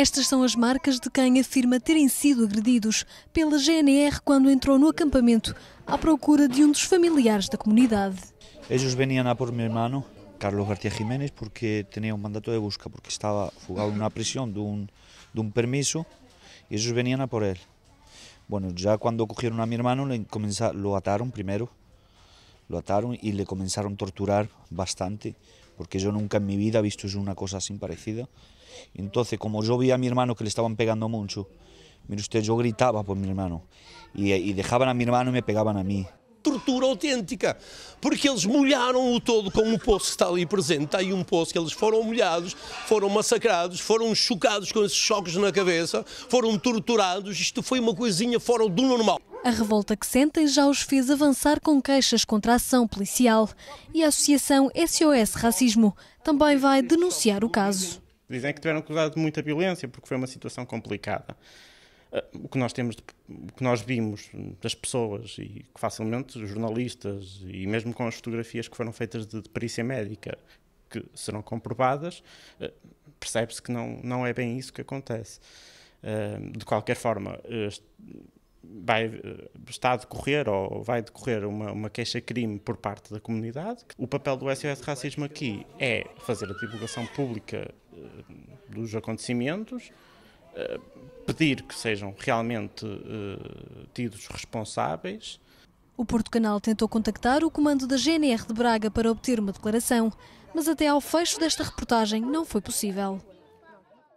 Estas são as marcas de quem afirma terem sido agredidos pela GNR quando entrou no acampamento à procura de um dos familiares da comunidade. Eles vinham a por meu irmão, Carlos García Jiménez, porque tinha um mandato de busca, porque estava fugado de uma prisão, de um, de um permiso, e eles vinham a por ele. Bueno, já quando cogieron a meu irmão, le comenzaron, lo ataron o lo ataron y le a torturar bastante porque yo nunca en mi vida he visto una cosa así parecida. Entonces, como yo vi a mi hermano que le estaban pegando mucho, mire usted, yo gritaba por mi hermano y, y dejaban a mi hermano y me pegaban a mí. tortura autêntica, porque eles molharam o todo com o poço que está ali presente. Está aí um poço que eles foram molhados, foram massacrados, foram chocados com esses choques na cabeça, foram torturados. Isto foi uma coisinha fora do normal. A revolta que sentem já os fez avançar com queixas contra a ação policial. E a Associação SOS Racismo também vai denunciar o caso. Dizem que tiveram acusado de muita violência porque foi uma situação complicada. Ah, o que nós temos, o que nós vimos das pessoas e que facilmente os jornalistas e mesmo com as fotografias que foram feitas de, de perícia médica que serão comprovadas, ah, percebe-se que não, não é bem isso que acontece. Ah, de qualquer forma, vai, eh, está a decorrer ou vai decorrer uma, uma queixa-crime por parte da comunidade. O papel do SOS Racismo aqui é fazer a divulgação pública eh, dos acontecimentos, eh, pedir que sejam realmente tidos responsáveis. O Porto Canal tentou contactar o comando da GNR de Braga para obter uma declaração, mas até ao fecho desta reportagem não foi possível.